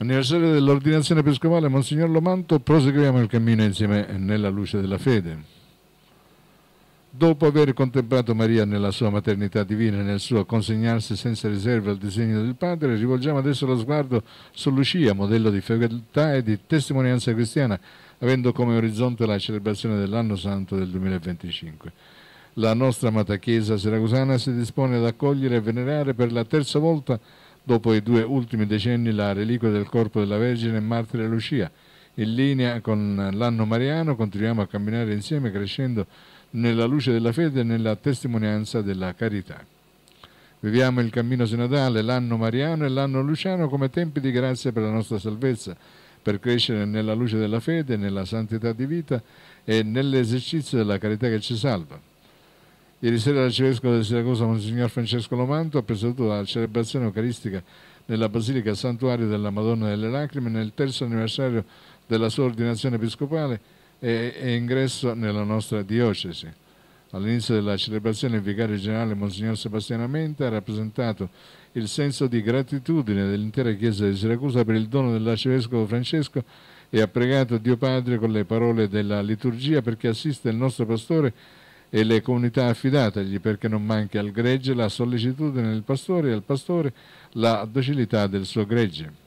Anniversario dell'ordinazione episcopale Monsignor Lomanto, proseguiamo il cammino insieme nella luce della fede. Dopo aver contemplato Maria nella sua maternità divina e nel suo consegnarsi senza riserve al disegno del Padre, rivolgiamo adesso lo sguardo su Lucia, modello di fedeltà e di testimonianza cristiana, avendo come orizzonte la celebrazione dell'anno santo del 2025. La nostra amata Chiesa siracusana si dispone ad accogliere e venerare per la terza volta dopo i due ultimi decenni la reliquia del corpo della Vergine Martire Lucia. In linea con l'anno mariano continuiamo a camminare insieme crescendo nella luce della fede e nella testimonianza della carità. Viviamo il cammino sinodale, l'anno mariano e l'anno luciano come tempi di grazia per la nostra salvezza, per crescere nella luce della fede, nella santità di vita e nell'esercizio della carità che ci salva. Ieri sera l'arcivescovo di Siracusa, Monsignor Francesco Lomanto, ha presieduto la celebrazione eucaristica nella Basilica Santuario della Madonna delle Lacrime nel terzo anniversario della sua ordinazione episcopale e, e ingresso nella nostra diocesi. All'inizio della celebrazione il vicario generale Monsignor Sebastiano Menta ha rappresentato il senso di gratitudine dell'intera Chiesa di Siracusa per il dono dell'arcivescovo Francesco e ha pregato Dio Padre con le parole della liturgia perché assista il nostro pastore e le comunità affidatagli perché non manchi al gregge la sollecitudine del pastore e al pastore la docilità del suo gregge.